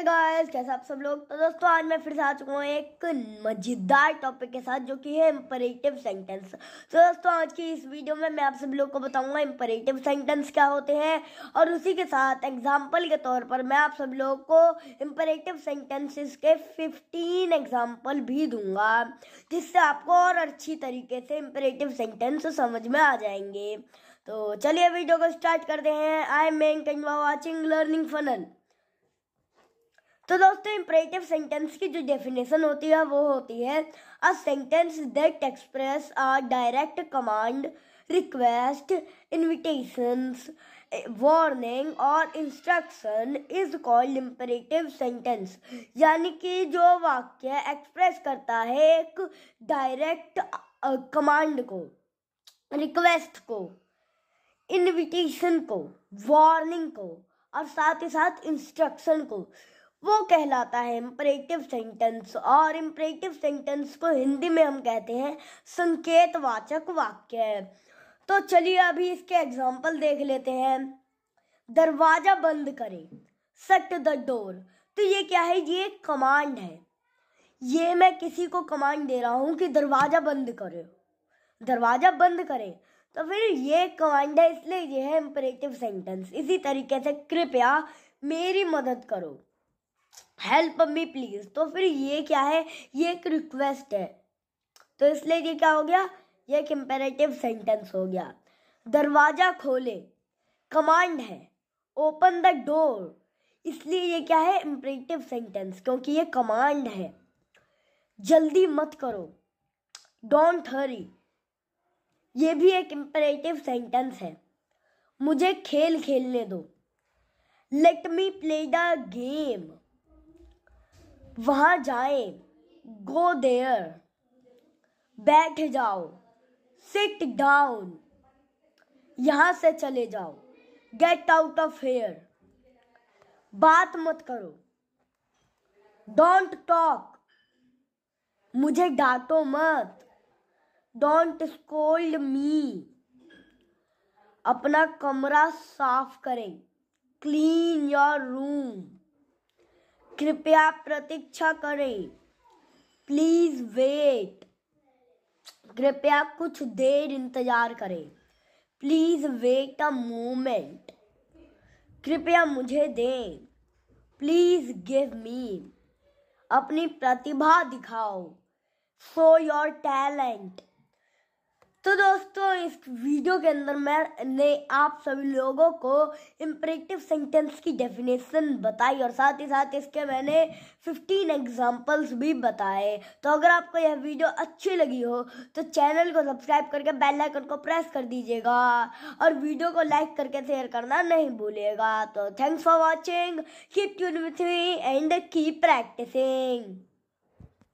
hey guys कैसे आप सब लोग तो दोस्तों आज मैं फिर से आ चुका हूँ एक मज़ेदार टॉपिक के साथ जो कि है इम्परेटिव सेंटेंस तो दोस्तों आज की इस वीडियो में मैं आप सब लोग को बताऊंगा इम्परेटिव सेंटेंस क्या होते हैं और उसी के साथ एग्जांपल के तौर पर मैं आप सब लोग को इम्परेटिव सेंटेंसेस के फिफ्टीन एग्जाम्पल भी दूंगा जिससे आपको और अच्छी तरीके से इम्परेटिव सेंटेंस समझ में आ जाएंगे तो चलिए वीडियो को स्टार्ट करते हैं I am man watching learning funnel तो दोस्तों इम्परेटिव सेंटेंस की जो डेफिनेशन होती है वो होती है a sentence that express a direct command request invitations warning और instruction is called imperative sentence यानी कि जो वाक्य एक्सप्रेस करता है एक डायरेक्ट कमांड को रिक्वेस्ट को इनविटेशन को वार्निंग को और साथ ही साथ इंस्ट्रक्शन को वो कहलाता है इम्परेटिव सेंटेंस और इम्परेटिव सेंटेंस को हिंदी में हम कहते हैं संकेतवाचक वाक्य तो चलिए अभी इसके एग्जाम्पल देख लेते हैं दरवाज़ा बंद करें सेट द डोर तो ये क्या है ये एक कमांड है ये मैं किसी को कमांड दे रहा हूँ कि दरवाज़ा बंद करें दरवाज़ा बंद करें तो फिर ये कमांड है इसलिए ये है इम्परेटिव सेंटेंस इसी तरीके से कृपया मेरी मदद करो हेल्प मी प्लीज़ तो फिर ये क्या है ये एक रिक्वेस्ट है तो इसलिए ये क्या हो गया ये एक इम्पेरेटिव सेंटेंस हो गया दरवाज़ा खोले कमांड है ओपन द डोर इसलिए ये क्या है इम्परेटिव सेंटेंस क्योंकि ये कमांड है जल्दी मत करो डोंट हरी ये भी एक इम्परेटिव सेंटेंस है मुझे खेल खेलने दो let me play the game वहाँ जाए गो देयर बैठ जाओ सिट डाउन यहाँ से चले जाओ गेट आउट ऑफ हेयर बात मत करो डोंट टॉक मुझे डांटो मत डोंट स्कोल्ड मी अपना कमरा साफ करें क्लीन योर रूम कृपया प्रतीक्षा करें प्लीज वेट कृपया कुछ देर इंतजार करें प्लीज वेट अ मोमेंट कृपया मुझे दें प्लीज गिव मी अपनी प्रतिभा दिखाओ शो योर टैलेंट तो दोस्तों इस वीडियो के अंदर मैं ने आप सभी लोगों को इम्परेटिव सेंटेंस की डेफिनेशन बताई और साथ ही साथ इसके मैंने 15 एग्जांपल्स भी बताए तो अगर आपको यह वीडियो अच्छी लगी हो तो चैनल को सब्सक्राइब करके बेल आइकन को प्रेस कर दीजिएगा और वीडियो को लाइक करके शेयर करना नहीं भूलिएगा तो thanks for watching keep tune with me and keep practising